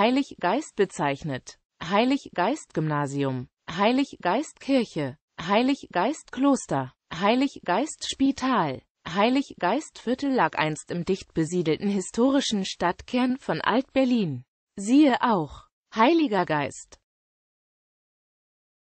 Heilig Geist bezeichnet. Heilig Geist Gymnasium, Heilig Geist Kirche, Heilig Geist Kloster, Heilig Geist Spital, Heilig Geist Viertel lag einst im dicht besiedelten historischen Stadtkern von Alt-Berlin. Siehe auch Heiliger Geist